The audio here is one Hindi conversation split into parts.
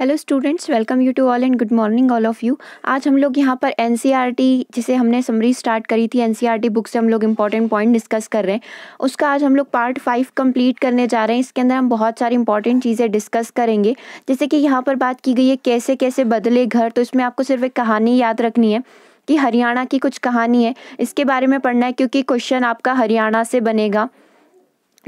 hello students welcome you to all and good morning all of you आज हम लोग यहाँ पर एन e जिसे हमने समरी स्टार्ट करी थी एन बुक e से हम लोग इंपॉर्टेंट पॉइंट डिस्कस कर रहे हैं उसका आज हम लोग पार्ट फाइव कंप्लीट करने जा रहे हैं इसके अंदर हम बहुत सारी इंपॉर्टेंट चीज़ें डिस्कस करेंगे जैसे कि यहाँ पर बात की गई है कैसे कैसे बदले घर तो इसमें आपको सिर्फ एक कहानी याद रखनी है कि हरियाणा की कुछ कहानी है इसके बारे में पढ़ना है क्योंकि क्वेश्चन आपका हरियाणा से बनेगा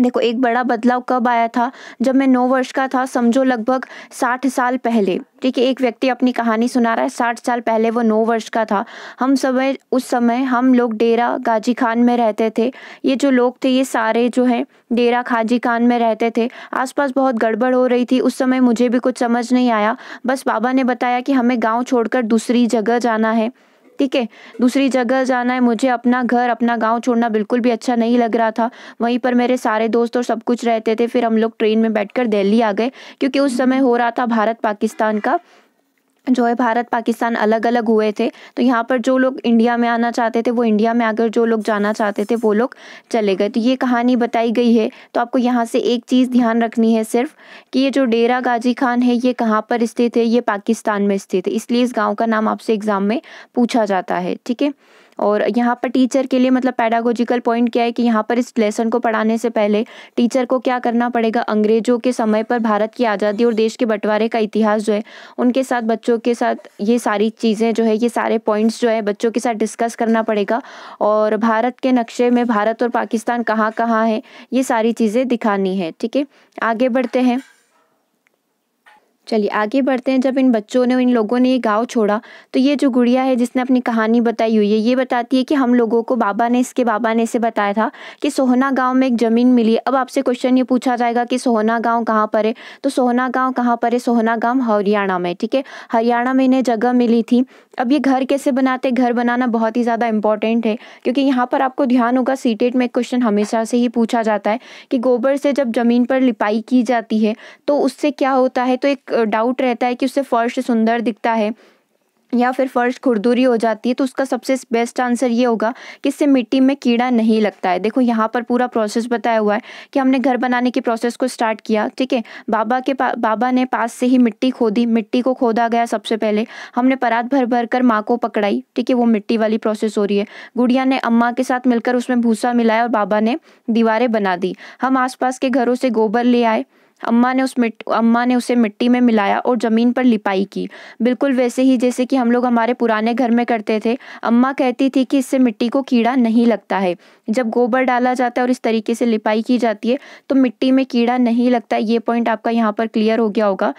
देखो एक बड़ा बदलाव कब आया था जब मैं नौ वर्ष का था समझो लगभग साठ साल पहले ठीक है एक व्यक्ति अपनी कहानी सुना रहा है साठ साल पहले वो नौ वर्ष का था हम समय उस समय हम लोग डेरा गाजी खान में रहते थे ये जो लोग थे ये सारे जो हैं डेरा खाजी खान में रहते थे आसपास बहुत गड़बड़ हो रही थी उस समय मुझे भी कुछ समझ नहीं आया बस बाबा ने बताया कि हमें गाँव छोड़कर दूसरी जगह जाना है ठीक है दूसरी जगह जाना है मुझे अपना घर अपना गाँव छोड़ना बिल्कुल भी अच्छा नहीं लग रहा था वहीं पर मेरे सारे दोस्त और सब कुछ रहते थे फिर हम लोग ट्रेन में बैठकर दिल्ली आ गए क्योंकि उस समय हो रहा था भारत पाकिस्तान का जो है भारत पाकिस्तान अलग अलग हुए थे तो यहाँ पर जो लोग इंडिया में आना चाहते थे वो इंडिया में आकर जो लोग जाना चाहते थे वो लोग चले गए तो ये कहानी बताई गई है तो आपको यहाँ से एक चीज़ ध्यान रखनी है सिर्फ कि ये जो डेरा गाजी खान है ये कहाँ पर स्थित है ये पाकिस्तान में स्थित है इसलिए इस गाँव का नाम आपसे एग्ज़ाम में पूछा जाता है ठीक है और यहाँ पर टीचर के लिए मतलब पैडागोजिकल पॉइंट क्या है कि यहाँ पर इस लेसन को पढ़ाने से पहले टीचर को क्या करना पड़ेगा अंग्रेजों के समय पर भारत की आज़ादी और देश के बंटवारे का इतिहास जो है उनके साथ बच्चों के साथ ये सारी चीज़ें जो है ये सारे पॉइंट्स जो है बच्चों के साथ डिस्कस करना पड़ेगा और भारत के नक्शे में भारत और पाकिस्तान कहाँ कहाँ है ये सारी चीज़ें दिखानी है ठीक है आगे बढ़ते हैं चलिए आगे बढ़ते हैं जब इन बच्चों ने इन लोगों ने ये गांव छोड़ा तो ये जो गुड़िया है जिसने अपनी कहानी बताई हुई है ये बताती है कि हम लोगों को बाबा ने इसके बाबा ने इसे बताया था कि सोहना गांव में एक ज़मीन मिली अब आपसे क्वेश्चन ये पूछा जाएगा कि सोहना गांव कहाँ पर है तो सोहना गांव कहाँ पर है सोहना गाँव हरियाणा में ठीक है हरियाणा में इन्हें जगह मिली थी अब ये घर कैसे बनाते घर बनाना बहुत ही ज़्यादा इंपॉर्टेंट है क्योंकि यहाँ पर आपको ध्यान होगा सीटेट e में क्वेश्चन हमेशा से ही पूछा जाता है कि गोबर से जब ज़मीन पर लिपाई की जाती है तो उससे क्या होता है तो एक डाउट रहता है कि उससे फर्श सुंदर दिखता है या फिर फर्श खुरदुरी हो जाती है तो उसका सबसे बेस्ट आंसर ये होगा कि इससे मिट्टी में कीड़ा नहीं लगता है देखो यहाँ पर पूरा प्रोसेस बताया हुआ है कि हमने घर बनाने के प्रोसेस को स्टार्ट किया ठीक है बाबा के पा, बाबा ने पास से ही मिट्टी खोदी मिट्टी को खोदा गया सबसे पहले हमने परात भर भर कर माँ को पकड़ाई ठीक है वो मिट्टी वाली प्रोसेस हो रही है गुड़िया ने अम्मा के साथ मिलकर उसमें भूसा मिलाया और बाबा ने दीवारें बना दी हम आसपास के घरों से गोबर ले आए अम्मा ने उस मिट अम्मा ने उसे मिट्टी में मिलाया और ज़मीन पर लिपाई की बिल्कुल वैसे ही जैसे कि हम लोग हमारे पुराने घर में करते थे अम्मा कहती थी कि इससे मिट्टी को कीड़ा नहीं लगता है जब गोबर डाला जाता है और इस तरीके से लिपाई की जाती है तो मिट्टी में कीड़ा नहीं लगता ये पॉइंट आपका यहाँ पर क्लियर हो गया होगा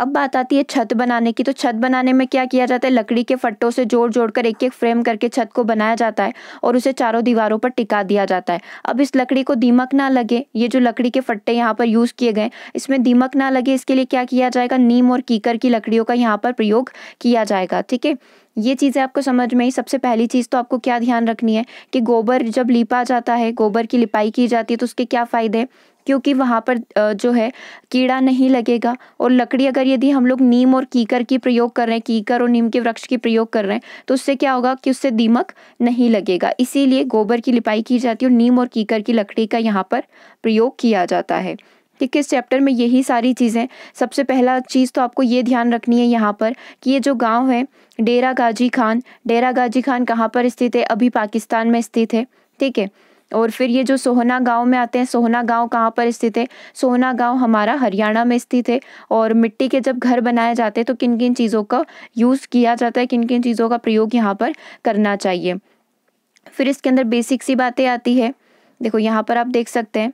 अब बात आती है छत बनाने की तो छत बनाने में क्या किया जाता है लकड़ी के फट्टों से जोड़ जोड़ कर एक एक फ्रेम करके छत को बनाया जाता है और उसे चारों दीवारों पर टिका दिया जाता है अब इस लकड़ी को दीमक ना लगे ये जो लकड़ी के फट्टे यहाँ पर यूज़ किए गए इसमें दीमक ना लगे इसके लिए क्या किया जाएगा नीम और कीकर की लकड़ियों का यहाँ पर प्रयोग किया जाएगा ठीक है ये चीज़ें आपको समझ में ही सबसे पहली चीज़ तो आपको क्या ध्यान रखनी है कि गोबर जब लिपा जाता है गोबर की लिपाई की जाती है तो उसके क्या फ़ायदे क्योंकि वहाँ पर जो है कीड़ा नहीं लगेगा और लकड़ी अगर यदि हम लोग नीम और कीकर की प्रयोग कर रहे हैं कीकर और नीम के वृक्ष की प्रयोग कर रहे हैं तो उससे क्या होगा कि उससे दीमक नहीं लगेगा इसीलिए गोबर की लिपाई की जाती है और नीम और कीकर की लकड़ी का यहाँ पर प्रयोग किया जाता है ठीक है इस चैप्टर में यही सारी चीज़ें सबसे पहला चीज़ तो आपको ये ध्यान रखनी है यहाँ पर कि ये जो गांव है डेरा गाजी खान डेरा गाजी खान कहाँ पर स्थित है अभी पाकिस्तान में स्थित है ठीक है और फिर ये जो सोहना गांव में आते हैं सोहना गांव कहाँ पर स्थित है सोहना गांव हमारा हरियाणा में स्थित है और मिट्टी के जब घर बनाए जाते हैं तो किन किन चीज़ों का यूज़ किया जाता है किन किन चीज़ों का प्रयोग यहाँ पर करना चाहिए फिर इसके अंदर बेसिक सी बातें आती है देखो यहाँ पर आप देख सकते हैं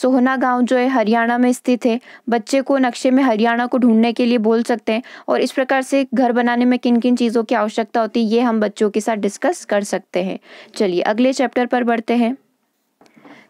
सोहना गांव जो है हरियाणा में स्थित है बच्चे को नक्शे में हरियाणा को ढूंढने के लिए बोल सकते हैं और इस प्रकार से घर बनाने में किन किन चीज़ों की आवश्यकता होती है ये हम बच्चों के साथ डिस्कस कर सकते हैं चलिए अगले चैप्टर पर बढ़ते हैं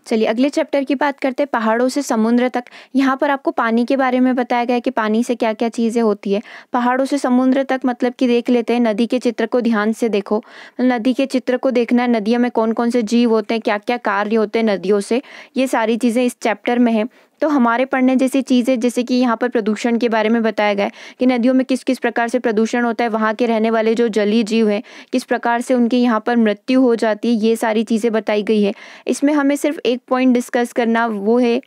चलिए अगले चैप्टर की बात करते हैं पहाड़ों से समुद्र तक यहाँ पर आपको पानी के बारे में बताया गया है कि पानी से क्या क्या चीज़ें होती है पहाड़ों से समुद्र तक मतलब कि देख लेते हैं नदी के चित्र को ध्यान से देखो नदी के चित्र को देखना है नदियों में कौन कौन से जीव होते हैं क्या क्या कार्य होते हैं नदियों से ये सारी चीज़ें इस चैप्टर में है तो हमारे पढ़ने जैसी चीज़ें जैसे कि यहाँ पर प्रदूषण के बारे में बताया गया है कि नदियों में किस किस प्रकार से प्रदूषण होता है वहाँ के रहने वाले जो जलीय जीव हैं किस प्रकार से उनके यहाँ पर मृत्यु हो जाती है ये सारी चीज़ें बताई गई है इसमें हमें सिर्फ एक पॉइंट डिस्कस करना वो है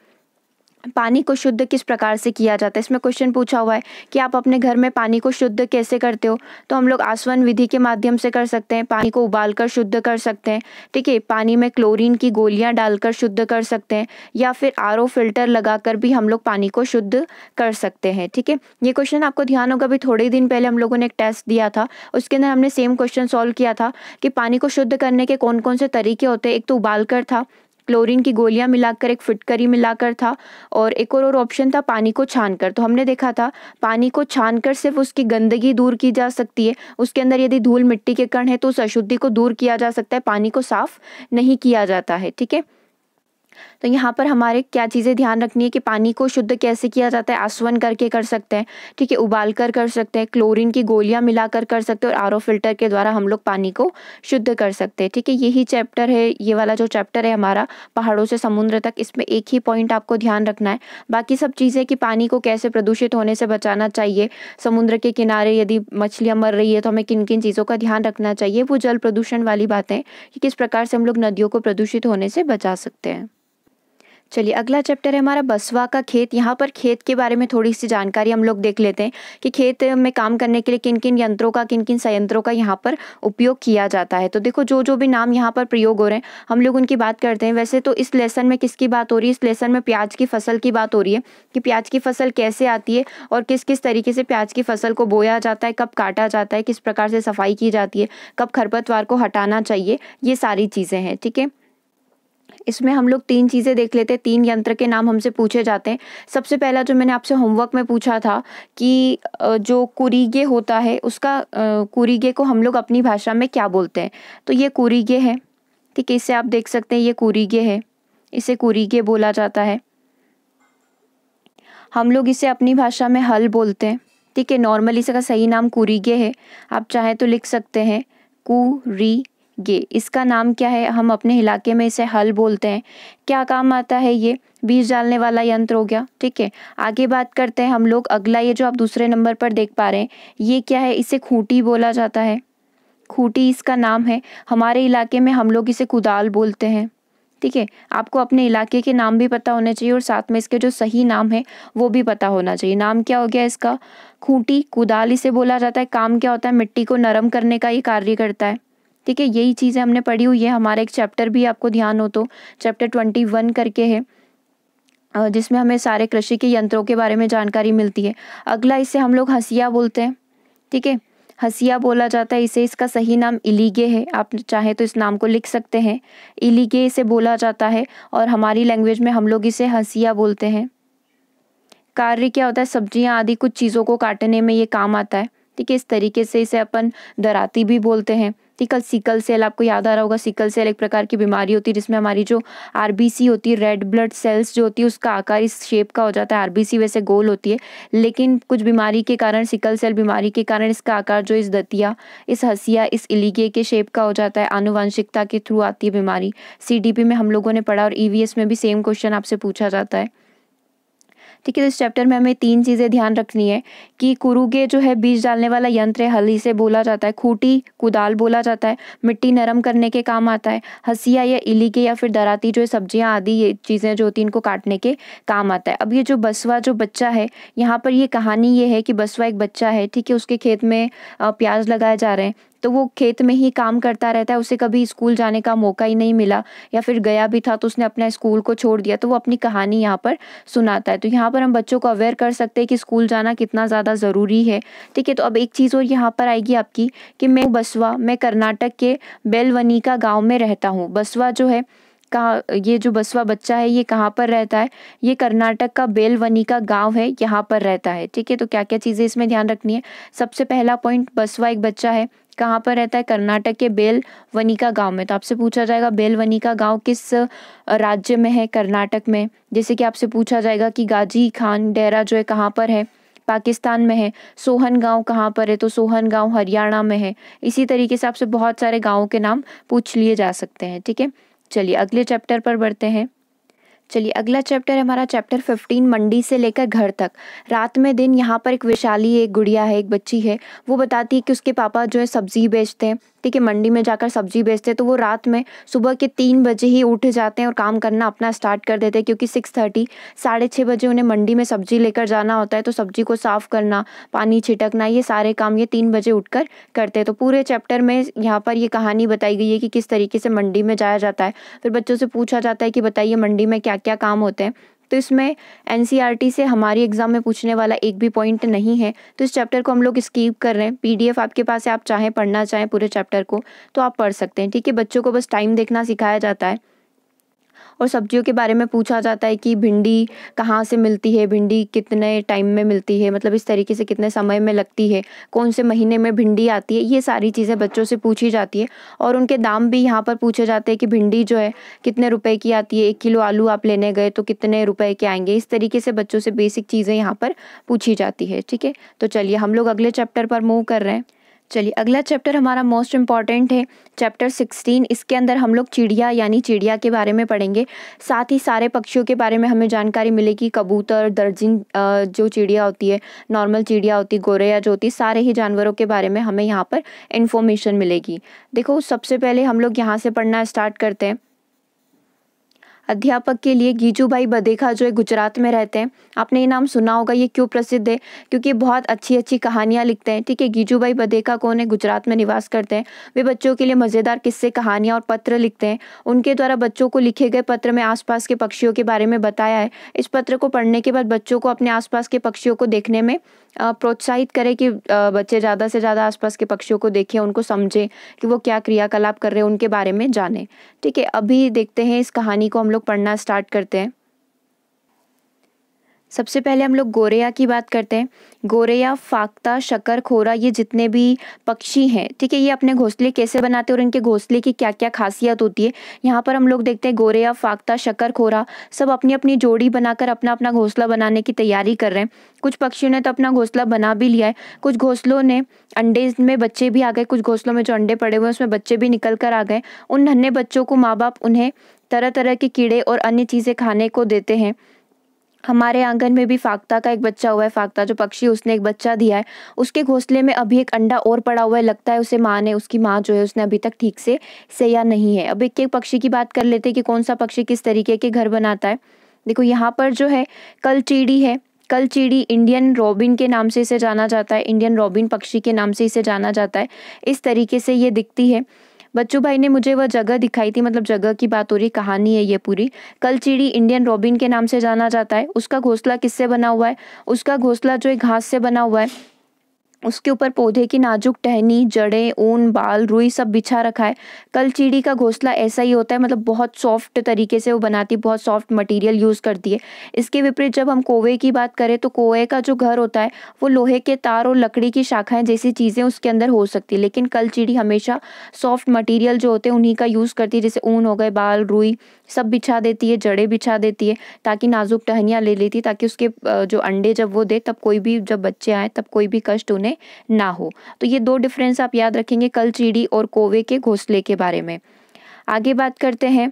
पानी को शुद्ध किस प्रकार से किया जाता है इसमें क्वेश्चन पूछा हुआ है कि आप अपने घर में पानी को शुद्ध कैसे करते हो तो हम लोग आसवन विधि के माध्यम से कर सकते हैं पानी को उबाल कर शुद्ध कर सकते हैं ठीक है पानी में क्लोरीन की गोलियां डालकर शुद्ध कर सकते हैं या फिर आर फिल्टर लगाकर भी हम लोग पानी को शुद्ध कर सकते हैं ठीक है ये क्वेश्चन आपको ध्यान होगा अभी थोड़े दिन पहले हम लोगों ने एक टेस्ट दिया था उसके अंदर हमने सेम क्वेश्चन सॉल्व किया था कि पानी को शुद्ध करने के कौन कौन से तरीके होते हैं एक तो उबाल था क्लोरीन की गोलियां मिलाकर एक फिटकरी मिलाकर था और एक और और ऑप्शन था पानी को छान कर तो हमने देखा था पानी को छान कर सिर्फ उसकी गंदगी दूर की जा सकती है उसके अंदर यदि धूल मिट्टी के कण है तो उस अशुद्धि को दूर किया जा सकता है पानी को साफ नहीं किया जाता है ठीक है तो यहाँ पर हमारे क्या चीज़ें ध्यान रखनी है कि पानी को शुद्ध कैसे किया जाता है आसवन करके कर सकते हैं ठीक है उबाल कर कर सकते हैं क्लोरीन की गोलियाँ मिलाकर कर सकते हैं और आर फिल्टर के द्वारा हम लोग पानी को शुद्ध कर सकते हैं ठीक है यही चैप्टर है ये वाला जो चैप्टर है हमारा पहाड़ों से समुद्र तक इसमें एक ही पॉइंट आपको ध्यान रखना है बाकी सब चीज़ें कि पानी को कैसे प्रदूषित होने से बचाना चाहिए समुद्र के किनारे यदि मछलियाँ मर रही है तो हमें किन किन चीज़ों का ध्यान रखना चाहिए वो जल प्रदूषण वाली बातें कि किस प्रकार से हम लोग नदियों को प्रदूषित होने से बचा सकते हैं चलिए अगला चैप्टर है हमारा बसवा का खेत यहाँ पर खेत के बारे में थोड़ी सी जानकारी हम लोग देख लेते हैं कि खेत में काम करने के लिए किन किन यंत्रों का किन किन संयंत्रों का यहाँ पर उपयोग किया जाता है तो देखो जो जो भी नाम यहाँ पर प्रयोग हो रहे हैं हम लोग उनकी बात करते हैं वैसे तो इस लेसन में किसकी बात हो रही है इस लेसन में प्याज की फसल की बात हो रही है कि प्याज की फसल कैसे आती है और किस किस तरीके से प्याज की फसल को बोया जाता है कब काटा जाता है किस प्रकार से सफाई की जाती है कब खरपतवार को हटाना चाहिए ये सारी चीज़ें हैं ठीक है इसमें हम लोग तीन चीज़ें देख लेते हैं तीन यंत्र के नाम हमसे पूछे जाते हैं सबसे पहला जो मैंने आपसे होमवर्क में पूछा था कि जो कुरीगे होता है उसका कुरीगे को हम लोग अपनी भाषा में क्या बोलते हैं तो ये कुरीगे है ठीक है इसे आप देख सकते हैं ये कुरीगे है इसे कुरीगे बोला जाता है हम लोग इसे अपनी भाषा में हल बोलते हैं ठीक है नॉर्मली इसका सही नाम कुरीगे है आप चाहें तो लिख सकते हैं कुरी ये इसका नाम क्या है हम अपने इलाके में इसे हल बोलते हैं क्या काम आता है ये बीज डालने वाला यंत्र हो गया ठीक है आगे बात करते हैं हम लोग अगला ये जो आप दूसरे नंबर पर देख पा रहे हैं ये क्या है इसे खूंटी बोला जाता है खूंटी इसका नाम है हमारे इलाके में हम लोग इसे कुदाल बोलते हैं ठीक है आपको अपने इलाके के नाम भी पता होने चाहिए और साथ में इसके जो सही नाम है वो भी पता होना चाहिए नाम क्या हो गया इसका खूंटी कुदाल इसे बोला जाता है काम क्या होता है मिट्टी को नरम करने का ये कार्य करता है ठीक है यही चीज़ें हमने पढ़ी हुई है हमारा एक चैप्टर भी आपको ध्यान हो तो चैप्टर ट्वेंटी वन करके है जिसमें हमें सारे कृषि के यंत्रों के बारे में जानकारी मिलती है अगला इसे हम लोग हंसिया बोलते हैं ठीक है हसिया बोला जाता है इसे इसका सही नाम इलीगे है आप चाहे तो इस नाम को लिख सकते हैं इलीगे इसे बोला जाता है और हमारी लैंग्वेज में हम लोग इसे हसिया बोलते हैं कार्य क्या होता है सब्जियां आदि कुछ चीज़ों को काटने में ये काम आता है ठीक है इस तरीके से इसे अपन दराती भी बोलते हैं ठीक है सिकल सेल आपको याद आ रहा होगा सिकल सेल एक प्रकार की बीमारी होती है जिसमें हमारी जो आरबीसी होती है रेड ब्लड सेल्स जो होती है उसका आकार इस शेप का हो जाता है आरबीसी वैसे गोल होती है लेकिन कुछ बीमारी के कारण सिकल सेल बीमारी के कारण इसका आकार जो इस दतिया इस हसिया इस इलीगे के शेप का हो जाता है आनुवंशिकता के थ्रू आती है बीमारी सी में हम लोगों ने पढ़ा और ई e में भी सेम क्वेश्चन आपसे पूछा जाता है ठीक है इस चैप्टर में हमें तीन चीज़ें ध्यान रखनी है कि कुरु के जो है बीज डालने वाला यंत्र है हल इसे बोला जाता है खूटी कुदाल बोला जाता है मिट्टी नरम करने के काम आता है हसिया या इली के या फिर दराती जो है सब्जियाँ आदि ये चीज़ें जो होती हैं इनको काटने के काम आता है अब ये जो बसवा जो बच्चा है यहाँ पर ये कहानी ये है कि बसवा एक बच्चा है ठीक है उसके खेत में प्याज लगाए जा रहे हैं तो वो खेत में ही काम करता रहता है उसे कभी स्कूल जाने का मौका ही नहीं मिला या फिर गया भी था तो उसने अपना स्कूल को छोड़ दिया तो वो अपनी कहानी यहाँ पर सुनाता है तो यहाँ पर हम बच्चों को अवेयर कर सकते हैं कि स्कूल जाना कितना ज़्यादा ज़रूरी है ठीक है तो अब एक चीज़ और यहाँ पर आएगी आपकी कि मैं बसवा मैं कर्नाटक के बेलवनीका गाँव में रहता हूँ बसवा जो है कहा ये जो बसवा बच्चा है ये कहाँ पर रहता है ये कर्नाटक का बेलवनी का गांव है यहाँ पर रहता है ठीक है तो क्या क्या चीज़ें इसमें ध्यान रखनी है सबसे पहला पॉइंट बसवा एक बच्चा है कहाँ पर रहता है कर्नाटक के वनिका गाँव में तो आपसे पूछा जाएगा वनिका गाँव किस राज्य में है कर्नाटक में जैसे कि आपसे पूछा जाएगा कि गाजी खान डेरा जो है कहाँ पर है पाकिस्तान में है सोहन गांव कहाँ पर है तो सोहन गांव हरियाणा में है इसी तरीके से आपसे बहुत सारे गाँव के नाम पूछ लिए जा सकते हैं ठीक है चलिए अगले चैप्टर पर बढ़ते हैं चलिए अगला चैप्टर हमारा चैप्टर फिफ्टीन मंडी से लेकर घर तक रात में दिन यहाँ पर एक विशाली एक गुड़िया है एक बच्ची है वो बताती है कि उसके पापा जो है सब्ज़ी बेचते हैं व्यक्ति के मंडी में जाकर सब्जी बेचते हैं तो वो रात में सुबह के तीन बजे ही उठ जाते हैं और काम करना अपना स्टार्ट कर देते हैं क्योंकि सिक्स थर्टी साढ़े छः बजे उन्हें मंडी में सब्जी लेकर जाना होता है तो सब्जी को साफ़ करना पानी छिटकना ये सारे काम ये तीन बजे उठकर करते हैं तो पूरे चैप्टर में यहाँ पर ये कहानी बताई गई है कि किस तरीके से मंडी में जाया जाता है फिर बच्चों से पूछा जाता है कि बताइए मंडी में क्या क्या काम होते हैं तो इसमें एन से हमारी एग्ज़ाम में पूछने वाला एक भी पॉइंट नहीं है तो इस चैप्टर को हम लोग स्कीप कर रहे हैं एफ आपके पास है आप चाहें पढ़ना चाहें पूरे चैप्टर को तो आप पढ़ सकते हैं ठीक है बच्चों को बस टाइम देखना सिखाया जाता है और सब्जियों के बारे में पूछा जाता है कि भिंडी कहाँ से मिलती है भिंडी कितने टाइम में मिलती है मतलब इस तरीके से कितने समय में लगती है कौन से महीने में भिंडी आती है ये सारी चीज़ें बच्चों से पूछी जाती है और उनके दाम भी यहाँ पर पूछे जाते हैं कि भिंडी जो है कितने रुपए की आती है एक किलो आलू आप लेने गए तो कितने रुपए के आएंगे इस तरीके से बच्चों से बेसिक चीज़ें यहाँ पर पूछी जाती है ठीक है तो चलिए हम लोग अगले चैप्टर पर मूव कर रहे हैं चलिए अगला चैप्टर हमारा मोस्ट इम्पॉर्टेंट है चैप्टर सिक्सटीन इसके अंदर हम लोग चिड़िया यानी चिड़िया के बारे में पढ़ेंगे साथ ही सारे पक्षियों के बारे में हमें जानकारी मिलेगी कबूतर दर्जिन जो चिड़िया होती है नॉर्मल चिड़िया होती है या जो होती है सारे ही जानवरों के बारे में हमें यहाँ पर इन्फॉर्मेशन मिलेगी देखो सबसे पहले हम लोग यहाँ से पढ़ना स्टार्ट करते हैं अध्यापक के लिए गीजू भाई बदेखा जो है गुजरात में रहते हैं आपने ये नाम सुना होगा ये क्यों प्रसिद्ध है क्योंकि बहुत अच्छी अच्छी कहानियाँ लिखते हैं ठीक है गीजू भाई बदेखा कौन है गुजरात में निवास करते हैं वे बच्चों के लिए मज़ेदार किस्से कहानियाँ और पत्र लिखते हैं उनके द्वारा बच्चों को लिखे गए पत्र में आसपास के पक्षियों के बारे में बताया है इस पत्र को पढ़ने के बाद बच्चों को अपने आसपास के पक्षियों को देखने में प्रोत्साहित करें कि बच्चे ज़्यादा से ज़्यादा आसपास के पक्षियों को देखें उनको समझें कि वो क्या क्रियाकलाप कर रहे हैं उनके बारे में जानें ठीक है अभी देखते हैं इस कहानी को हम लोग लोग पढ़ना स्टार्ट करते हैं सबसे पहले हम लोग गोरेया की बात करते हैं गोरेया फाकता शकर खोरा ये जितने भी पक्षी हैं ठीक है ये अपने घोंसले कैसे बनाते हैं और इनके घोंसले की क्या क्या खासियत होती है यहाँ पर हम लोग देखते हैं गोरेया फाकता शकर खोरा सब अपनी अपनी जोड़ी बनाकर अपना अपना घोंसला बनाने की तैयारी कर रहे हैं कुछ पक्षियों ने तो अपना घोंसला बना भी लिया है कुछ घोंसलों ने अंडे में बच्चे भी आ गए कुछ घोंसलों में जो अंडे पड़े हुए हैं उसमें बच्चे भी निकल कर आ गए उन नन्हे बच्चों को माँ बाप उन्हें तरह तरह के कीड़े और अन्य चीज़ें खाने को देते हैं हमारे आंगन में भी फाख्ता का एक बच्चा हुआ है फाख्ता जो पक्षी उसने एक बच्चा दिया है उसके घोंसले में अभी एक अंडा और पड़ा हुआ है लगता है उसे माँ ने उसकी माँ जो है उसने अभी तक ठीक से सैया नहीं है अब एक एक पक्षी की बात कर लेते हैं कि कौन सा पक्षी किस तरीके के घर बनाता है देखो यहाँ पर जो है कल चीड़ी है कल चिड़ी इंडियन रॉबिन के नाम से इसे जाना जाता है इंडियन रॉबिन पक्षी के नाम से इसे जाना जाता है इस तरीके से ये दिखती है बच्चू भाई ने मुझे वह जगह दिखाई थी मतलब जगह की बात हो रही कहानी है ये पूरी कल चिड़ी इंडियन रॉबिन के नाम से जाना जाता है उसका घोंसला किससे बना हुआ है उसका घोंसला जो है घास से बना हुआ है उसके ऊपर पौधे की नाजुक टहनी जड़ें ऊन बाल रुई सब बिछा रखा है कल चीड़ी का घोंसला ऐसा ही होता है मतलब बहुत सॉफ्ट तरीके से वो बनाती बहुत सॉफ्ट मटेरियल यूज़ करती है इसके विपरीत जब हम कोवे की बात करें तो कोवे का जो घर होता है वो लोहे के तार और लकड़ी की शाखाएं जैसी चीज़ें उसके अंदर हो सकती है लेकिन कल चीड़ी हमेशा सॉफ्ट मटीरियल जो होते हैं उन्हीं का यूज़ करती है जैसे ऊन हो गए बाल रुई सब बिछा देती है जड़े बिछा देती है ताकि नाजुक टहनियाँ ले लेती ताकि उसके जो अंडे जब वो दे तब कोई भी जब बच्चे आए तब कोई भी कष्ट उन्हें ना हो तो ये दो डिफरेंस आप याद रखेंगे कल चीड़ी और कोवे के घोंसले के बारे में आगे बात करते हैं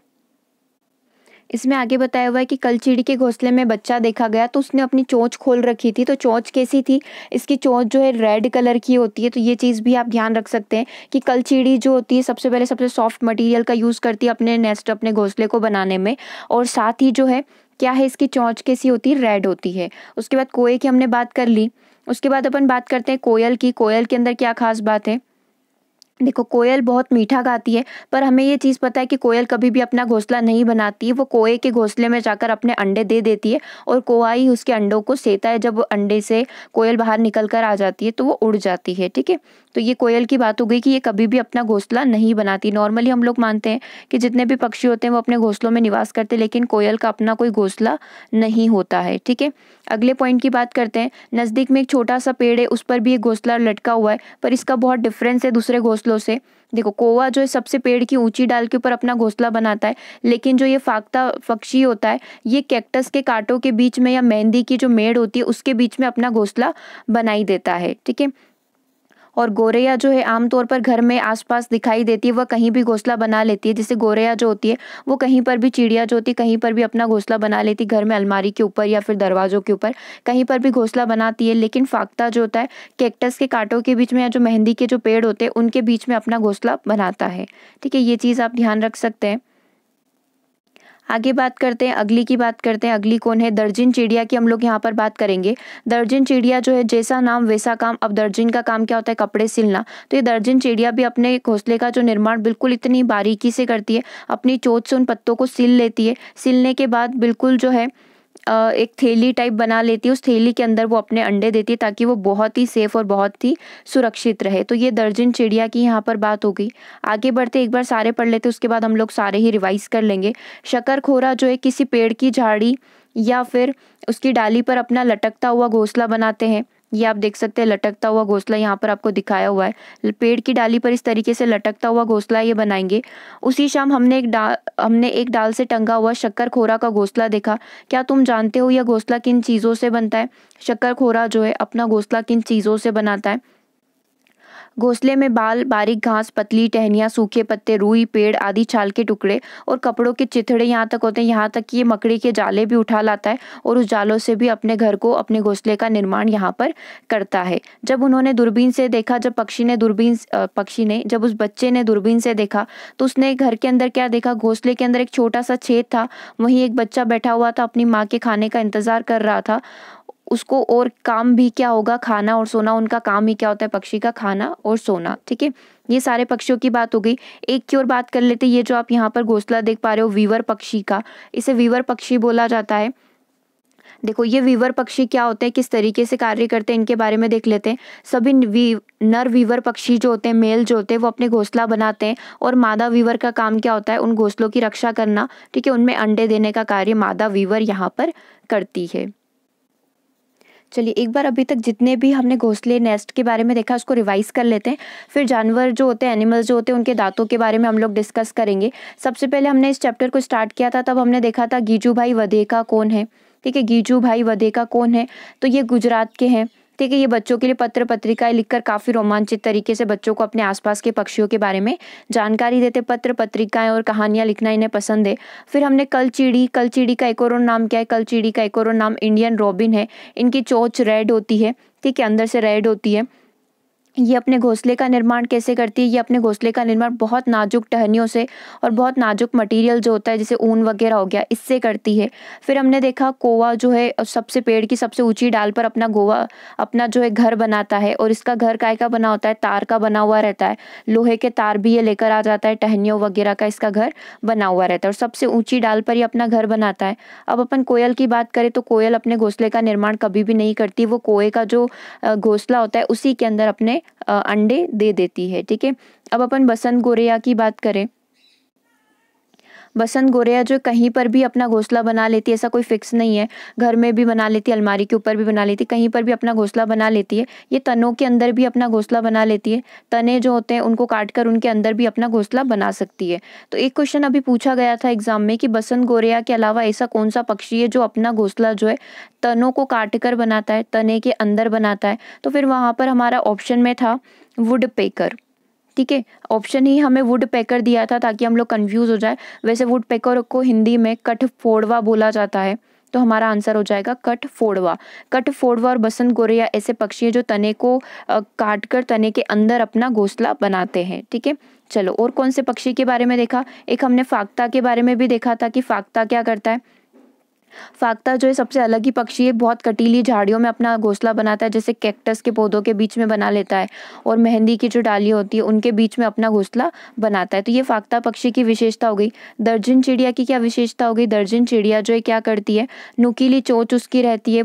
इसमें आगे बताया हुआ है कि कल चिड़ी के घोंसले में बच्चा देखा गया तो उसने अपनी चोंच खोल रखी थी तो चोंच कैसी थी इसकी चोंच जो है रेड कलर की होती है तो ये चीज़ भी आप ध्यान रख सकते हैं कि कल चिड़ी जो होती है सबसे पहले सबसे सॉफ्ट मटेरियल का यूज़ करती है अपने नेस्ट अपने घोंसले को बनाने में और साथ ही जो है क्या है इसकी चोंच कैसी होती है रेड होती है उसके बाद कोए की हमने बात कर ली उसके बाद अपन बात करते हैं कोयल की कोयल के अंदर क्या खास बात है देखो कोयल बहुत मीठा गाती है पर हमें ये चीज़ पता है कि कोयल कभी भी अपना घोंसला नहीं बनाती है वो कोए के घोंसले में जाकर अपने अंडे दे देती है और कोआ ही उसके अंडों को सेता है जब अंडे से कोयल बाहर निकल कर आ जाती है तो वो उड़ जाती है ठीक है तो ये कोयल की बात हो गई कि ये कभी भी अपना घोंसला नहीं बनाती नॉर्मली हम लोग मानते हैं कि जितने भी पक्षी होते हैं वो अपने घोंसलों में निवास करते लेकिन कोयल का अपना कोई घोंसला नहीं होता है ठीक है अगले पॉइंट की बात करते हैं नज़दीक में एक छोटा सा पेड़ है उस पर भी एक घोंसला लटका हुआ है पर इसका बहुत डिफरेंस है दूसरे घोंसले घोंसलों से देखो कोवा जो है सबसे पेड़ की ऊंची डाल के ऊपर अपना घोंसला बनाता है लेकिन जो ये फाकता पक्षी होता है ये कैक्टस के कांटों के बीच में या मेहंदी की जो मेड़ होती है उसके बीच में अपना घोंसला बनाई देता है ठीक है और गोरैया जो है आमतौर पर घर में आसपास दिखाई देती है वह कहीं भी घोंसला बना लेती है जैसे गोरैया जो होती है वो कहीं पर भी चिड़िया जो होती है कहीं पर भी अपना घोंसला बना लेती घर में अलमारी के ऊपर या फिर दरवाज़ों के ऊपर कहीं पर भी घोंसला बनाती है लेकिन फाकता जो होता है कैक्टस के कांटों के बीच में या जो मेहंदी के जो पेड़ होते हैं उनके बीच में अपना घोंसला बनाता है ठीक है ये चीज़ आप ध्यान रख सकते हैं आगे बात करते हैं अगली की बात करते हैं अगली कौन है दर्जिन चिड़िया की हम लोग यहाँ पर बात करेंगे दर्जिन चिड़िया जो है जैसा नाम वैसा काम अब दर्जिन का काम क्या होता है कपड़े सिलना तो ये दर्जिन चिड़िया भी अपने घोंसले का जो निर्माण बिल्कुल इतनी बारीकी से करती है अपनी चोट से उन पत्तों को सिल लेती है सिलने के बाद बिल्कुल जो है एक थैली टाइप बना लेती है उस थैली के अंदर वो अपने अंडे देती है ताकि वो बहुत ही सेफ़ और बहुत ही सुरक्षित रहे तो ये दर्जन चिड़िया की यहाँ पर बात हो गई आगे बढ़ते एक बार सारे पढ़ लेते उसके बाद हम लोग सारे ही रिवाइज़ कर लेंगे शक्करखोरा जो है किसी पेड़ की झाड़ी या फिर उसकी डाली पर अपना लटकता हुआ घोंसला बनाते हैं ये आप देख सकते हैं लटकता हुआ घोंसला यहाँ पर आपको दिखाया हुआ है पेड़ की डाली पर इस तरीके से लटकता हुआ घोंसला ये बनाएंगे उसी शाम हमने एक डाल हमने एक डाल से टंगा हुआ शक्करखोरा का घोंसला देखा क्या तुम जानते हो यह घोंसला किन चीज़ों से बनता है शक्करखोरा जो है अपना घोंसला किन चीज़ों से बनाता है घोंसले में बाल बारीक घास पतली टहनियाँ सूखे पत्ते रूई पेड़ आदि छाल के टुकड़े और कपड़ों के चिथड़े यहाँ तक होते हैं यहाँ तक कि ये मकड़ी के जाले भी उठा लाता है और उस जालों से भी अपने घर को अपने घोंसले का निर्माण यहाँ पर करता है जब उन्होंने दूरबीन से देखा जब पक्षी ने दूरबीन पक्षी ने जब उस बच्चे ने दूरबीन से देखा तो उसने घर के अंदर क्या देखा घोंसले के अंदर एक छोटा सा छेद था वहीं एक बच्चा बैठा हुआ था अपनी माँ के खाने का इंतज़ार कर रहा था उसको और काम भी क्या होगा खाना और सोना उनका काम ही क्या होता है पक्षी का खाना और सोना ठीक है ये सारे पक्षियों की बात हो गई एक की और बात कर लेते ये जो आप यहाँ पर घोसला देख पा रहे हो वीवर पक्षी का इसे वीवर पक्षी बोला जाता है देखो ये वीवर पक्षी क्या होते हैं किस तरीके से कार्य करते हैं इनके बारे में देख लेते हैं सभी वी, नर वीवर पक्षी जो होते हैं मेल जो होते हैं वो अपने घोंसला बनाते हैं और मादा वीवर का काम क्या होता है उन घोंसलों की रक्षा करना ठीक है उनमें अंडे देने का कार्य मादा वीवर यहाँ पर करती है चलिए एक बार अभी तक जितने भी हमने घोंसले नेस्ट के बारे में देखा उसको रिवाइज कर लेते हैं फिर जानवर जो होते हैं एनिमल्स जो होते हैं उनके दांतों के बारे में हम लोग डिस्कस करेंगे सबसे पहले हमने इस चैप्टर को स्टार्ट किया था तब हमने देखा था गीजू भाई वधेका कौन है ठीक है गीजू भाई का कौन है तो ये गुजरात के हैं ठीक है ये बच्चों के लिए पत्र पत्रिकाएं लिखकर काफ़ी रोमांचित तरीके से बच्चों को अपने आसपास के पक्षियों के बारे में जानकारी देते पत्र पत्रिकाएं और कहानियां लिखना इन्हें पसंद है फिर हमने कल चिड़ी कल चिड़ी का एक और नाम क्या है कल चिड़ी का एक और नाम इंडियन रॉबिन है इनकी चोच रेड होती है ठीक है अंदर से रेड होती है ये अपने घोंसले का निर्माण कैसे करती है ये अपने घोंसले का निर्माण बहुत नाजुक टहनियों से और बहुत नाजुक मटेरियल जो होता है जैसे ऊन वगैरह हो गया इससे करती है फिर हमने देखा कोवा जो है सबसे पेड़ की सबसे ऊंची डाल पर अपना गोवा अपना जो है घर बनाता है और इसका घर काय का बना होता है तार का बना हुआ रहता है लोहे के तार भी ये लेकर आ जाता है टहनियों वगैरह का इसका घर बना हुआ रहता है और सबसे ऊँची डाल पर ही अपना घर बनाता है अब अपन कोयल की बात करें तो कोयल अपने घोंसले का निर्माण कभी भी नहीं करती वो कोए का जो घोंसला होता है उसी के अंदर अपने अंडे दे देती है ठीक है अब अपन बसंत गोरेया की बात करें बसंत गोरेया जो कहीं पर भी अपना घोंसला बना लेती है ऐसा कोई फिक्स नहीं है घर में भी बना लेती है अलमारी के ऊपर भी बना लेती है कहीं पर भी अपना घोंसला बना लेती है ये तनों के अंदर भी अपना घोंसला बना लेती है तने जो होते हैं उनको काट कर उनके अंदर भी अपना घोंसला बना सकती है तो एक क्वेश्चन अभी पूछा गया था एग्जाम में कि बसंत गोरेया के अलावा ऐसा कौन सा पक्षी है जो अपना घोंसला जो है तनों को काट कर बनाता है तने के अंदर बनाता है तो फिर वहाँ पर हमारा ऑप्शन में था वुड पेकर ठीक है ऑप्शन ही हमें वुड पैकर दिया था ताकि हम लोग कन्फ्यूज़ हो जाए वैसे वुड पेकर को हिंदी में कठ फोड़वा बोला जाता है तो हमारा आंसर हो जाएगा कट फोड़वा कट फोड़वा और बसंत गोरिया ऐसे पक्षी हैं जो तने को काट कर तने के अंदर अपना घोंसला बनाते हैं ठीक है चलो और कौन से पक्षी के बारे में देखा एक हमने फाकता के बारे में भी देखा था कि फाकता क्या करता है फाकता जो है सबसे अलग ही पक्षी है बहुत कटीली झाड़ियों में अपना घोंसला बनाता है जैसे कैक्टस के पौधों के बीच में बना लेता है और मेहंदी की जो डाली होती है उनके बीच में अपना घोंसला बनाता है तो ये फाकता पक्षी की विशेषता हो गई दर्जन चिड़िया की क्या विशेषता हो गई दर्जन चिड़िया जो है क्या करती है नुकीली चोच उसकी रहती है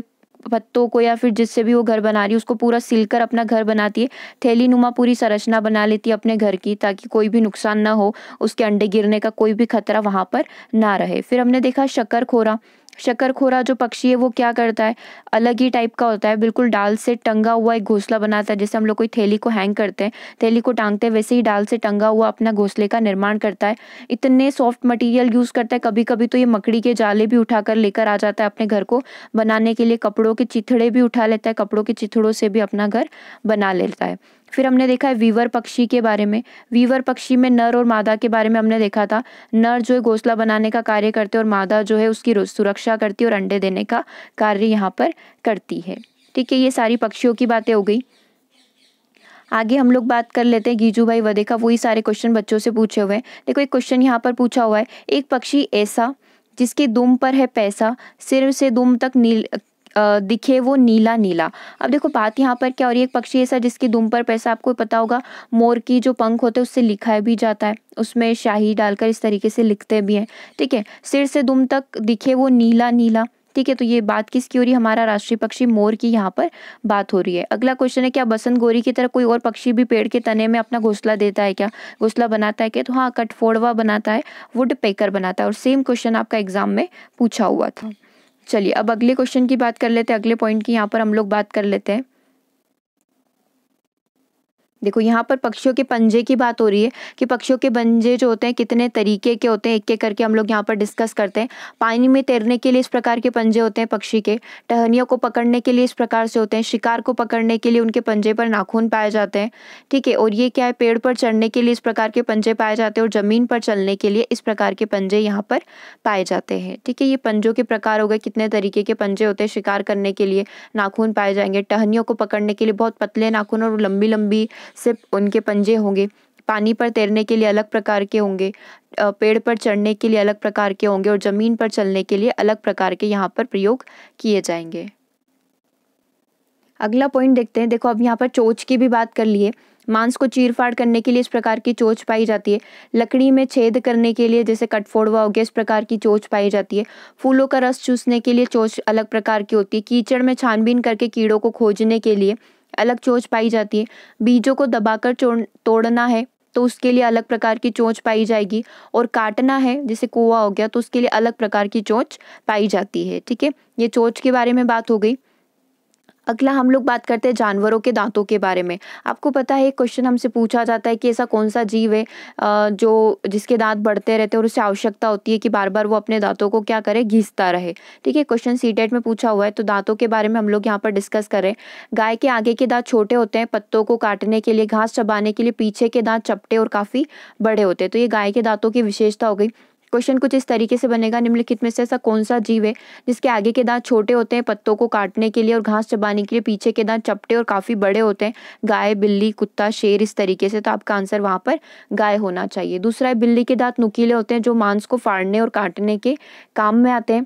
पत्तों को या फिर जिससे भी वो घर बना रही है उसको पूरा सिलकर अपना घर बनाती है थैली नुमा पूरी संरचना बना लेती है अपने घर की ताकि कोई भी नुकसान ना हो उसके अंडे गिरने का कोई भी खतरा वहाँ पर ना रहे फिर हमने देखा शक्कर खोरा शक्करखोरा जो पक्षी है वो क्या करता है अलग ही टाइप का होता है बिल्कुल डाल से टंगा हुआ एक घोंसला बनाता है जैसे हम लोग कोई थैली को हैंग करते हैं थैली को टांगते हैं वैसे ही डाल से टंगा हुआ अपना घोंसले का निर्माण करता है इतने सॉफ्ट मटेरियल यूज़ करता है कभी कभी तो ये मकड़ी के जाले भी उठाकर लेकर आ जाता है अपने घर को बनाने के लिए कपड़ों के चिथड़े भी उठा लेता है कपड़ों के चिथड़ों से भी अपना घर बना लेता है फिर हमने देखा है वीवर पक्षी के बारे में वीवर पक्षी में नर और मादा के बारे में हमने देखा था नर जो है घोंसला बनाने का कार्य करते और मादा जो है उसकी सुरक्षा करती और अंडे देने का कार्य यहाँ पर करती है ठीक है ये सारी पक्षियों की बातें हो गई आगे हम लोग बात कर लेते हैं गीजू भाई वधे का वही सारे क्वेश्चन बच्चों से पूछे हुए हैं देखो एक क्वेश्चन यहाँ पर पूछा हुआ है एक पक्षी ऐसा जिसके दुम पर है पैसा सिर से दुम तक नील दिखे वो नीला नीला अब देखो बात यहाँ पर क्या हो रही है एक पक्षी ऐसा जिसकी दुम पर पैसा आपको पता होगा मोर की जो पंख होते हैं उससे लिखा भी जाता है उसमें शाही डालकर इस तरीके से लिखते भी हैं ठीक है सिर से दुम तक दिखे वो नीला नीला ठीक है तो ये बात किसकी हो रही है हमारा राष्ट्रीय पक्षी मोर की यहाँ पर बात हो रही है अगला क्वेश्चन है क्या बसंत गोरी की तरह कोई और पक्षी भी पेड़ के तने में अपना घोसला देता है क्या घोसला बनाता है क्या तो हाँ कटफोड़वा बनाता है वुड पेकर बनाता है और सेम क्वेश्चन आपका एग्जाम में पूछा हुआ था चलिए अब अगले क्वेश्चन की बात कर लेते हैं अगले पॉइंट की यहाँ पर हम लोग बात कर लेते हैं देखो यहाँ पर पक्षियों के पंजे की बात हो रही है कि पक्षियों के पंजे जो होते हैं कितने तरीके के होते हैं एक एक करके हम लोग यहाँ पर डिस्कस करते हैं पानी में तैरने के लिए इस प्रकार के पंजे होते हैं पक्षी के टहनियों को पकड़ने के लिए इस प्रकार से होते हैं शिकार को पकड़ने के लिए उनके पंजे पर नाखून पाए जाते हैं ठीक है और ये क्या है पेड़ पर चढ़ने के लिए इस प्रकार के पंजे पाए जाते हैं और ज़मीन पर चलने के लिए इस प्रकार के पंजे यहाँ पर पाए जाते हैं ठीक है ये पंजों के प्रकार हो गए कितने तरीके के पंजे होते हैं शिकार करने के लिए नाखून पाए जाएंगे टहनियों को पकड़ने के लिए बहुत पतले नाखून और लंबी लंबी सिर्फ उनके पंजे होंगे पानी पर तैरने के लिए अलग प्रकार के होंगे पेड़ पर चढ़ने के लिए अलग प्रकार के होंगे और ज़मीन पर चलने के लिए अलग प्रकार के यहाँ पर प्रयोग किए जाएंगे अगला पॉइंट देखते हैं देखो अब यहाँ पर चोच की भी बात कर लिए मांस को चीर फाड़ करने के लिए इस प्रकार की चोच पाई जाती है लकड़ी में छेद करने के लिए जैसे कटफोड़वा हो गया इस प्रकार की चोच पाई जाती है फूलों का रस चूसने के लिए चोच अलग प्रकार की होती है कीचड़ में छानबीन करके कीड़ों को खोजने के लिए अलग चोंच पाई जाती है बीजों को दबाकर तोड़ना है तो उसके लिए अलग प्रकार की चोंच पाई जाएगी और काटना है जैसे कुआ हो गया तो उसके लिए अलग प्रकार की चोंच पाई जाती है ठीक है ये चोंच के बारे में बात हो गई अगला हम लोग बात करते हैं जानवरों के दांतों के बारे में आपको पता है क्वेश्चन हमसे पूछा जाता है कि ऐसा कौन सा जीव है जो जिसके दांत बढ़ते रहते हैं और उससे आवश्यकता होती है कि बार बार वो अपने दांतों को क्या करे घिसता रहे ठीक है क्वेश्चन सी डेट में पूछा हुआ है तो दांतों के बारे में हम लोग यहाँ पर डिस्कस करें गाय के आगे के दांत छोटे होते हैं पत्तों को काटने के लिए घास चबाने के लिए पीछे के दांत चपटे और काफ़ी बड़े होते हैं तो ये गाय के दांतों की विशेषता हो गई क्वेश्चन कुछ इस तरीके से बनेगा निम्नलिखित में से ऐसा कौन सा जीव है जिसके आगे के दांत छोटे होते हैं पत्तों को काटने के लिए और घास चबाने के लिए पीछे के दांत चपटे और काफ़ी बड़े होते हैं गाय बिल्ली कुत्ता शेर इस तरीके से तो आपका आंसर वहां पर गाय होना चाहिए दूसरा है बिल्ली के दांत नुकीले होते हैं जो मांस को फाड़ने और काटने के काम में आते हैं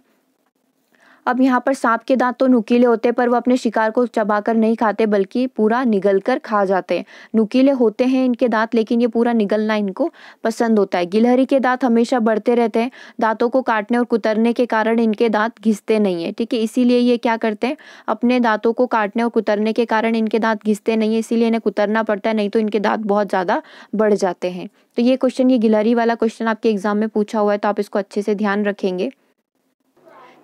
अब यहाँ पर सांप के दांत तो नुकीले होते हैं पर वो अपने शिकार को चबाकर नहीं खाते बल्कि पूरा निगल कर खा जाते हैं नुकीले होते हैं इनके दांत लेकिन ये पूरा निगलना इनको पसंद होता है गिलहरी के दांत हमेशा बढ़ते रहते हैं दांतों को काटने और कुतरने के कारण इनके दांत घिसते नहीं है ठीक है इसीलिए ये क्या करते हैं अपने दांतों को काटने और कुतरने के कारण इनके दांत घिसते नहीं है इसीलिए इन्हें कुतरना पड़ता है नहीं तो इनके दांत बहुत ज़्यादा बढ़ जाते हैं तो ये क्वेश्चन ये गिलहरी वाला क्वेश्चन आपके एग्जाम में पूछा हुआ है तो आप इसको अच्छे से ध्यान रखेंगे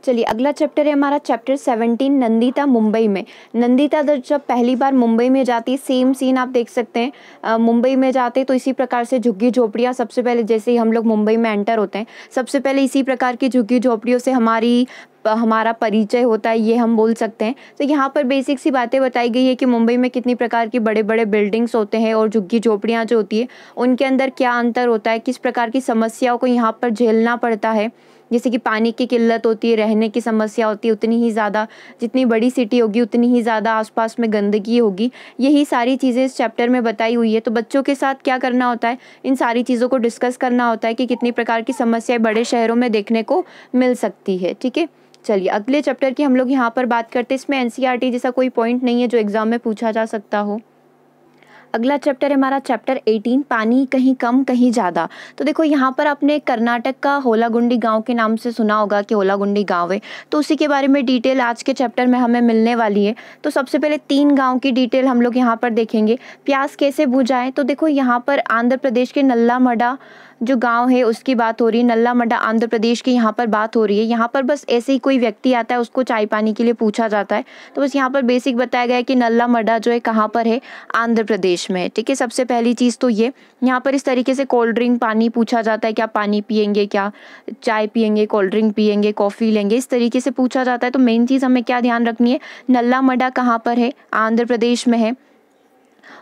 चलिए अगला चैप्टर है हमारा चैप्टर सेवनटीन नंदिता मुंबई में नंदिता तो जब पहली बार मुंबई में जाती है सेम सीन आप देख सकते हैं मुंबई में जाते तो इसी प्रकार से झुग्गी झोपड़ियाँ सबसे पहले जैसे ही हम लोग मुंबई में एंटर होते हैं सबसे पहले इसी प्रकार की झुग्गी झोपड़ियों से हमारी हमारा परिचय होता है ये हम बोल सकते हैं तो यहाँ पर बेसिक सी बातें बताई गई है कि मुंबई में कितनी प्रकार के बड़े बड़े बिल्डिंग्स होते हैं और झुग्गी झोपड़ियाँ जो होती है उनके अंदर क्या अंतर होता है किस प्रकार की समस्याओं को यहाँ पर झेलना पड़ता है जैसे कि पानी की किल्लत होती है रहने की समस्या होती है उतनी ही ज़्यादा जितनी बड़ी सिटी होगी उतनी ही ज़्यादा आसपास में गंदगी होगी यही सारी चीज़ें इस चैप्टर में बताई हुई है तो बच्चों के साथ क्या करना होता है इन सारी चीज़ों को डिस्कस करना होता है कि कितनी प्रकार की समस्याएँ बड़े शहरों में देखने को मिल सकती है ठीक है चलिए अगले चैप्टर की हम लोग यहाँ पर बात करते हैं इसमें एन e जैसा कोई पॉइंट नहीं है जो एग्ज़ाम में पूछा जा सकता हो अगला चैप्टर है हमारा चैप्टर 18 पानी कहीं कम कहीं ज़्यादा तो देखो यहाँ पर आपने कर्नाटक का होलागुंडी गांव के नाम से सुना होगा कि होलागुंडी गांव है तो उसी के बारे में डिटेल आज के चैप्टर में हमें मिलने वाली है तो सबसे पहले तीन गाँव की डिटेल हम लोग यहाँ पर देखेंगे प्यास कैसे बुझाएँ तो देखो यहाँ पर आंध्र प्रदेश के नल्ला मडा जो गांव है उसकी बात हो रही है नल्ला मड्डा आंध्र प्रदेश की यहाँ पर बात हो रही है यहाँ पर बस ऐसे ही कोई व्यक्ति आता है उसको चाय पानी के लिए पूछा जाता है तो बस यहाँ पर बेसिक बताया गया है कि नल्ला मड्डा जो है कहाँ पर है आंध्र प्रदेश में ठीक है सबसे पहली चीज़ तो ये यहाँ पर इस तरीके से कोल्ड ड्रिंक पानी पूछा जाता है क्या पानी पियेंगे क्या चाय पियेंगे कोल्ड ड्रिंक पियेंगे कॉफ़ी लेंगे इस तरीके से पूछा जाता है तो मेन चीज़ हमें क्या ध्यान रखनी है नल्ला मड्डा कहाँ पर है आंध्र प्रदेश में है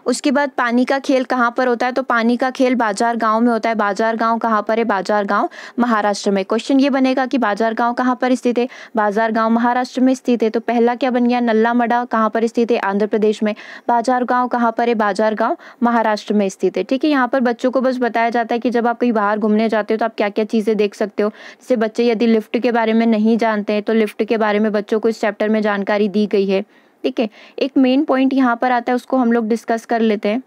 उसके बाद पानी का खेल कहाँ पर होता है तो पानी का खेल बाजार गांव में होता है बाजार गांव कहाँ पर है बाजार गांव महाराष्ट्र में क्वेश्चन ये बनेगा कि बाजार गांव कहाँ पर स्थित है बाजार गांव महाराष्ट्र में स्थित है तो पहला क्या बन गया नल्ला मडा कहाँ पर स्थित है आंध्र प्रदेश में बाजार गांव कहाँ पर है बाजार गाँव महाराष्ट्र में स्थित है ठीक है यहाँ पर बच्चों को बस बताया जाता है कि जब आप कहीं बाहर घूमने जाते हो तो आप क्या क्या चीज़ें देख सकते हो जैसे बच्चे यदि लिफ्ट के बारे में नहीं जानते हैं तो लिफ्ट के बारे में बच्चों को इस चैप्टर में जानकारी दी गई है ठीक है एक मेन पॉइंट यहाँ पर आता है उसको हम लोग डिस्कस कर लेते हैं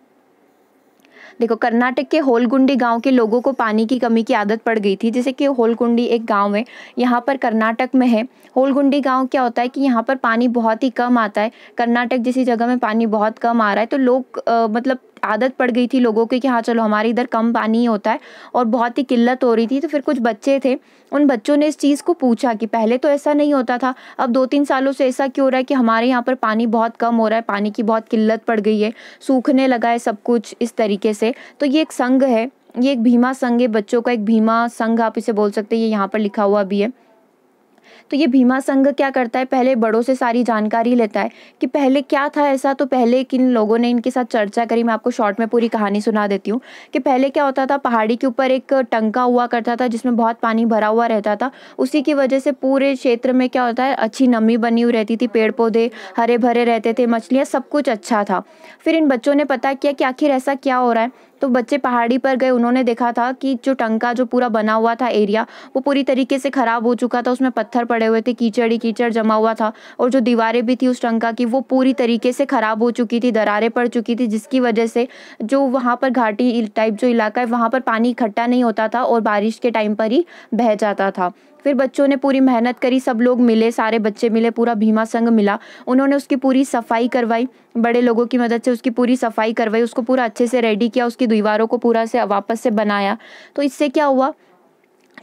देखो कर्नाटक के होलगुंडी गांव के लोगों को पानी की कमी की आदत पड़ गई थी जैसे कि होलगुंडी एक गांव है यहाँ पर कर्नाटक में है होलगुंडी गांव क्या होता है कि यहाँ पर पानी बहुत ही कम आता है कर्नाटक जैसी जगह में पानी बहुत कम आ रहा है तो लोग आ, मतलब आदत पड़ गई थी लोगों की कि हाँ चलो हमारे इधर कम पानी होता है और बहुत ही किल्लत हो रही थी तो फिर कुछ बच्चे थे उन बच्चों ने इस चीज़ को पूछा कि पहले तो ऐसा नहीं होता था अब दो तीन सालों से ऐसा क्यों हो रहा है कि हमारे यहाँ पर पानी बहुत कम हो रहा है पानी की बहुत किल्लत पड़ गई है सूखने लगा है सब कुछ इस तरीके से तो ये एक संघ है ये एक भीमा संघ है बच्चों का एक भीमा संघ आप इसे बोल सकते हैं ये यहाँ पर लिखा हुआ भी है तो ये भीमा संघ क्या करता है पहले बड़ों से सारी जानकारी लेता है कि पहले क्या था ऐसा तो पहले किन लोगों ने इनके साथ चर्चा करी मैं आपको शॉर्ट में पूरी कहानी सुना देती हूँ कि पहले क्या होता था पहाड़ी के ऊपर एक टंका हुआ करता था जिसमें बहुत पानी भरा हुआ रहता था उसी की वजह से पूरे क्षेत्र में क्या होता है अच्छी नमी बनी हुई रहती थी पेड़ पौधे हरे भरे रहते थे मछलियाँ सब कुछ अच्छा था फिर इन बच्चों ने पता किया कि आखिर ऐसा क्या हो रहा है तो बच्चे पहाड़ी पर गए उन्होंने देखा था कि जो टंका जो पूरा बना हुआ था एरिया वो पूरी तरीके से ख़राब हो चुका था उसमें पत्थर पड़ पड़े हुए थे कीचड़ ही कीचड़ जमा हुआ था और जो दीवारें भी थी उस टंका की वो पूरी तरीके से ख़राब हो चुकी थी दरारें पड़ चुकी थी जिसकी वजह से जो वहाँ पर घाटी टाइप जो इलाका है वहाँ पर पानी इकट्ठा नहीं होता था और बारिश के टाइम पर ही बह जाता था फिर बच्चों ने पूरी मेहनत करी सब लोग मिले सारे बच्चे मिले पूरा भीमा संघ मिला उन्होंने उसकी पूरी सफाई करवाई बड़े लोगों की मदद से उसकी पूरी सफाई करवाई उसको पूरा अच्छे से रेडी किया उसकी दीवारों को पूरा से वापस से बनाया तो इससे क्या हुआ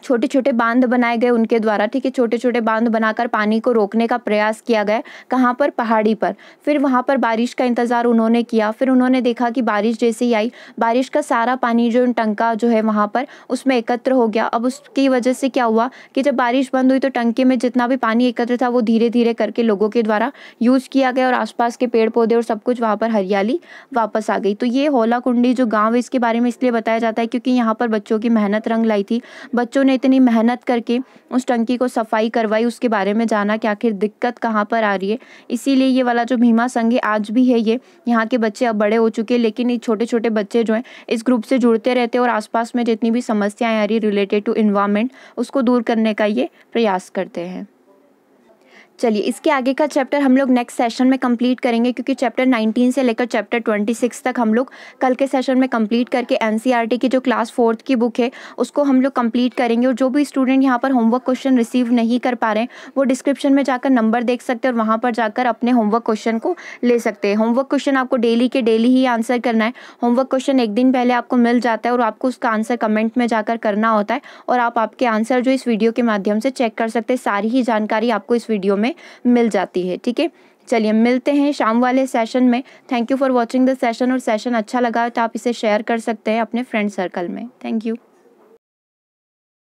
छोटे छोटे बांध बनाए गए उनके द्वारा ठीक है छोटे छोटे बांध बनाकर पानी को रोकने का प्रयास किया गया कहाँ पर पहाड़ी पर फिर वहाँ पर बारिश का इंतज़ार उन्होंने किया फिर उन्होंने देखा कि बारिश जैसे ही आई बारिश का सारा पानी जो टंका जो है वहाँ पर उसमें एकत्र हो गया अब उसकी वजह से क्या हुआ कि जब बारिश बंद हुई तो टंके में जितना भी पानी एकत्र था वो धीरे धीरे करके लोगों के द्वारा यूज़ किया गया और आसपास के पेड़ पौधे और सब कुछ वहाँ पर हरियाली वापस आ गई तो ये होला कुंडी जो गाँव है इसके बारे में इसलिए बताया जाता है क्योंकि यहाँ पर बच्चों की मेहनत रंग लाई थी बच्चों ने इतनी मेहनत करके उस टंकी को सफाई करवाई उसके बारे में जाना कि आखिर दिक्कत कहाँ पर आ रही है इसीलिए ये वाला जो भीमा संघ है आज भी है ये यहाँ के बच्चे अब बड़े हो चुके हैं लेकिन ये छोटे छोटे बच्चे जो हैं इस ग्रुप से जुड़ते रहते हैं और आसपास में जितनी भी समस्याएं आ रही रिलेटेड टू इन्वामेंट उसको दूर करने का ये प्रयास करते हैं चलिए इसके आगे का चैप्टर हम लोग नेक्स्ट सेशन में कंप्लीट करेंगे क्योंकि चैप्टर 19 से लेकर चैप्टर 26 तक हम लोग कल के सेशन में कंप्लीट करके एनसीईआरटी e की जो क्लास फोर्थ की बुक है उसको हम लोग कंप्लीट करेंगे और जो भी स्टूडेंट यहाँ पर होमवर्क क्वेश्चन रिसीव नहीं कर पा रहे हैं वो डिस्क्रिप्शन में जाकर नंबर देख सकते हैं और वहाँ पर जाकर अपने होमवर्क क्वेश्चन को ले सकते हैं होमवर्क क्वेश्चन आपको डेली के डेली ही आंसर करना है होमवर्क क्वेश्चन एक दिन पहले आपको मिल जाता है और आपको उसका आंसर कमेंट में जाकर करना होता है और आप आपके आंसर जो इस वीडियो के माध्यम से चेक कर सकते हैं सारी ही जानकारी आपको इस वीडियो में हमें मिल जाती है ठीक है चलिए मिलते हैं शाम वाले सेशन में thank you for watching the session और सेशन अच्छा लगा तो आप इसे शेयर कर सकते हैं अपने फ्रेंड सर्कल में थैंक यू